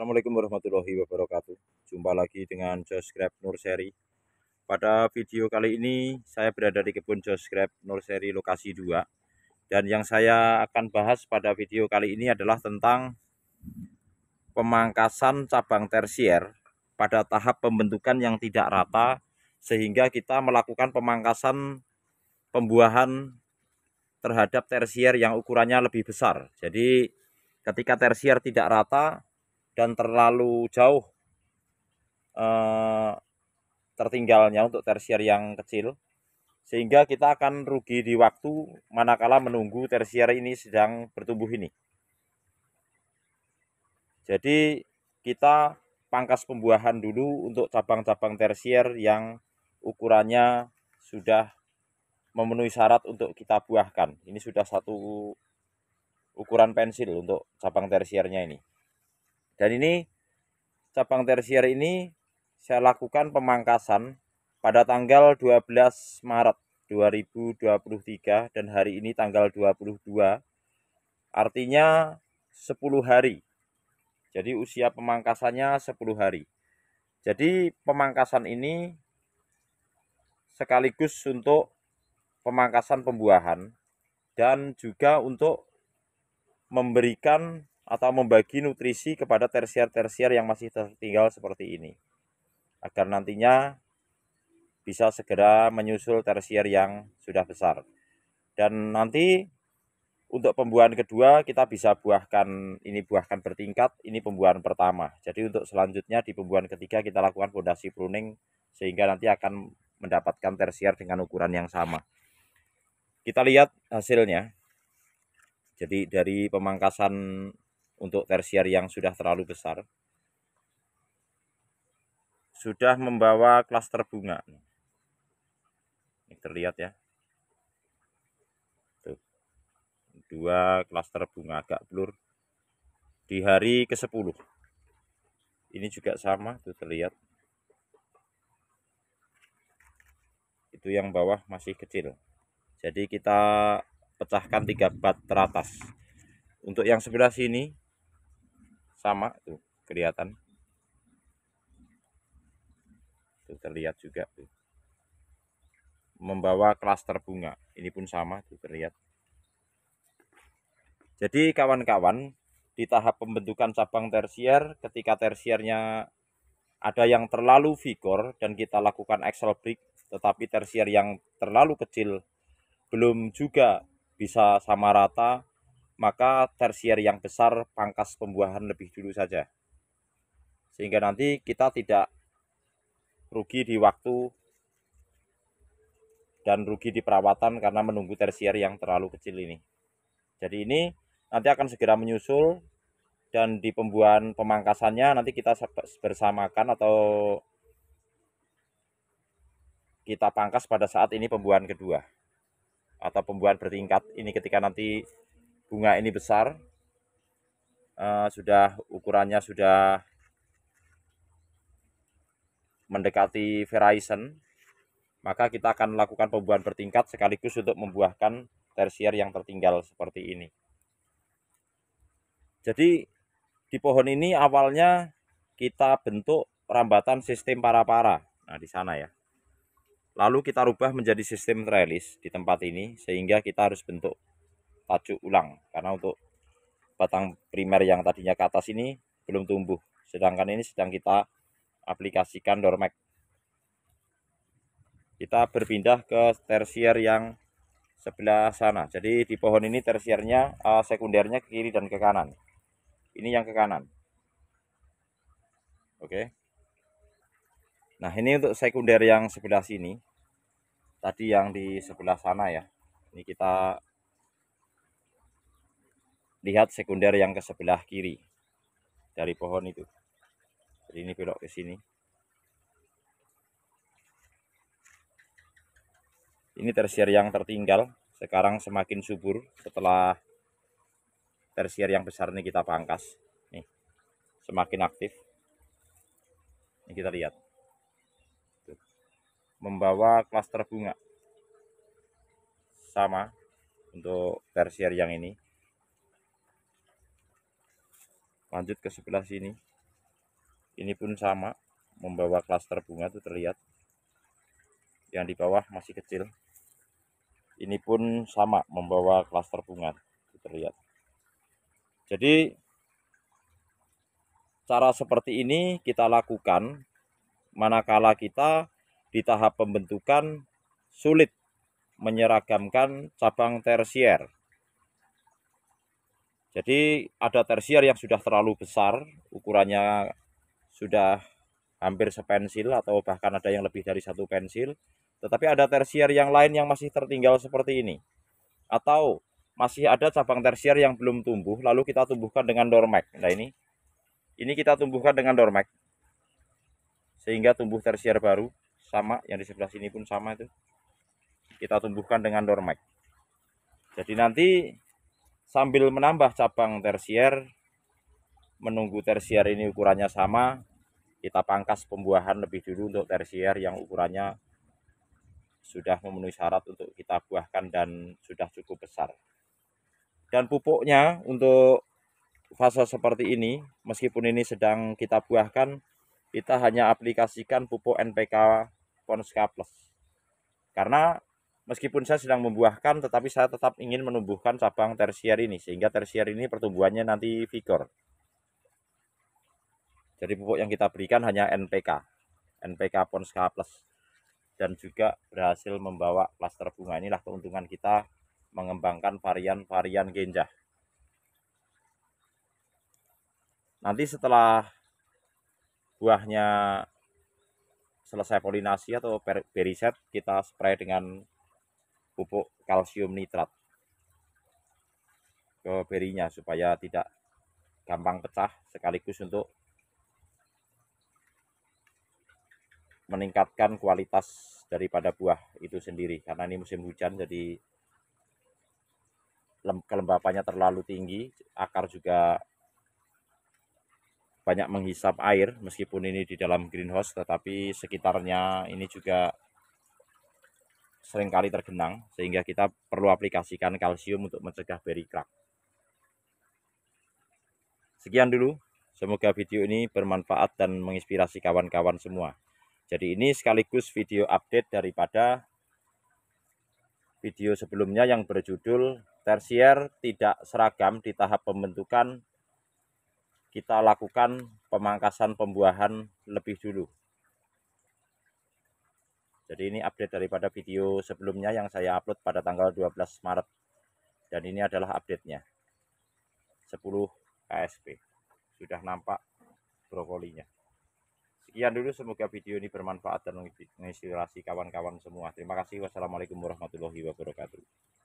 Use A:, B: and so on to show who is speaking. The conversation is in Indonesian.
A: Assalamualaikum warahmatullahi wabarakatuh Jumpa lagi dengan Josgrab Nurseri Pada video kali ini saya berada di kebun Josgrab Nurseri lokasi 2 Dan yang saya akan bahas pada video kali ini adalah tentang Pemangkasan cabang tersier pada tahap pembentukan yang tidak rata Sehingga kita melakukan pemangkasan pembuahan terhadap tersier yang ukurannya lebih besar Jadi ketika tersier tidak rata dan terlalu jauh eh, tertinggalnya untuk tersier yang kecil sehingga kita akan rugi di waktu manakala menunggu tersier ini sedang bertumbuh ini. Jadi kita pangkas pembuahan dulu untuk cabang-cabang tersier yang ukurannya sudah memenuhi syarat untuk kita buahkan. Ini sudah satu ukuran pensil untuk cabang tersiernya ini. Dan ini cabang tersier ini saya lakukan pemangkasan pada tanggal 12 Maret 2023 dan hari ini tanggal 22 artinya 10 hari jadi usia pemangkasannya 10 hari jadi pemangkasan ini sekaligus untuk pemangkasan pembuahan dan juga untuk memberikan atau membagi nutrisi kepada tersier-tersier yang masih tertinggal seperti ini agar nantinya bisa segera menyusul tersier yang sudah besar. Dan nanti untuk pembuahan kedua kita bisa buahkan ini buahkan bertingkat, ini pembuahan pertama. Jadi untuk selanjutnya di pembuahan ketiga kita lakukan fondasi pruning sehingga nanti akan mendapatkan tersier dengan ukuran yang sama. Kita lihat hasilnya. Jadi dari pemangkasan untuk tersier yang sudah terlalu besar sudah membawa klaster bunga ini terlihat ya Tuh. dua klaster bunga agak blur di hari ke-10 ini juga sama itu terlihat itu yang bawah masih kecil jadi kita pecahkan tiga bat teratas untuk yang sebelah sini sama tuh kelihatan tuh terlihat juga tuh membawa klaster bunga ini pun sama tuh terlihat jadi kawan-kawan di tahap pembentukan cabang tersier ketika tersiernya ada yang terlalu vigor dan kita lakukan excel break tetapi tersier yang terlalu kecil belum juga bisa sama rata maka tersier yang besar pangkas pembuahan lebih dulu saja. Sehingga nanti kita tidak rugi di waktu dan rugi di perawatan karena menunggu tersier yang terlalu kecil ini. Jadi ini nanti akan segera menyusul dan di pembuahan pemangkasannya nanti kita bersamakan atau kita pangkas pada saat ini pembuahan kedua atau pembuahan bertingkat ini ketika nanti bunga ini besar uh, sudah ukurannya sudah mendekati verizon maka kita akan melakukan pembuahan bertingkat sekaligus untuk membuahkan tersier yang tertinggal seperti ini jadi di pohon ini awalnya kita bentuk rambatan sistem para-para nah di sana ya lalu kita rubah menjadi sistem trellis di tempat ini sehingga kita harus bentuk tajuk ulang karena untuk batang primer yang tadinya ke atas ini belum tumbuh sedangkan ini sedang kita aplikasikan dormek kita berpindah ke tersier yang sebelah sana jadi di pohon ini tersiernya uh, sekundernya ke kiri dan ke kanan ini yang ke kanan oke nah ini untuk sekunder yang sebelah sini tadi yang di sebelah sana ya ini kita lihat sekunder yang ke sebelah kiri dari pohon itu. Jadi ini belok ke sini. Ini tersier yang tertinggal, sekarang semakin subur setelah tersier yang besar ini kita pangkas. Nih, semakin aktif. Ini kita lihat. Membawa klaster bunga. Sama untuk tersier yang ini lanjut ke sebelah sini ini pun sama membawa klaster bunga itu terlihat yang di bawah masih kecil ini pun sama membawa klaster bunga itu terlihat jadi cara seperti ini kita lakukan manakala kita di tahap pembentukan sulit menyeragamkan cabang tersier jadi ada tersier yang sudah terlalu besar, ukurannya sudah hampir sepensil atau bahkan ada yang lebih dari satu pensil. Tetapi ada tersier yang lain yang masih tertinggal seperti ini. Atau masih ada cabang tersier yang belum tumbuh lalu kita tumbuhkan dengan dormek. Nah ini ini kita tumbuhkan dengan dormek. Sehingga tumbuh tersier baru sama yang di sebelah sini pun sama itu. Kita tumbuhkan dengan dormek. Jadi nanti sambil menambah cabang tersier menunggu tersier ini ukurannya sama kita pangkas pembuahan lebih dulu untuk tersier yang ukurannya sudah memenuhi syarat untuk kita buahkan dan sudah cukup besar dan pupuknya untuk fase seperti ini meskipun ini sedang kita buahkan kita hanya aplikasikan pupuk NPK Ponska Plus karena Meskipun saya sedang membuahkan, tetapi saya tetap ingin menumbuhkan cabang tersier ini, sehingga tersier ini pertumbuhannya nanti vigor. Jadi pupuk yang kita berikan hanya NPK, NPK Ponska Plus, dan juga berhasil membawa klaster bunga. Inilah keuntungan kita mengembangkan varian-varian genjah. Nanti setelah buahnya selesai polinasi atau beriset kita spray dengan pupuk kalsium nitrat ke berinya supaya tidak gampang pecah sekaligus untuk meningkatkan kualitas daripada buah itu sendiri karena ini musim hujan jadi kelembapannya terlalu tinggi akar juga banyak menghisap air meskipun ini di dalam greenhouse tetapi sekitarnya ini juga seringkali tergenang sehingga kita perlu aplikasikan kalsium untuk mencegah krak. Sekian dulu, semoga video ini bermanfaat dan menginspirasi kawan-kawan semua. Jadi ini sekaligus video update daripada video sebelumnya yang berjudul tersier tidak seragam di tahap pembentukan kita lakukan pemangkasan pembuahan lebih dulu jadi ini update daripada video sebelumnya yang saya upload pada tanggal 12 Maret. Dan ini adalah update-nya. 10 KSP. Sudah nampak brokolinya. Sekian dulu semoga video ini bermanfaat dan menginspirasi kawan-kawan semua. Terima kasih. Wassalamualaikum warahmatullahi wabarakatuh.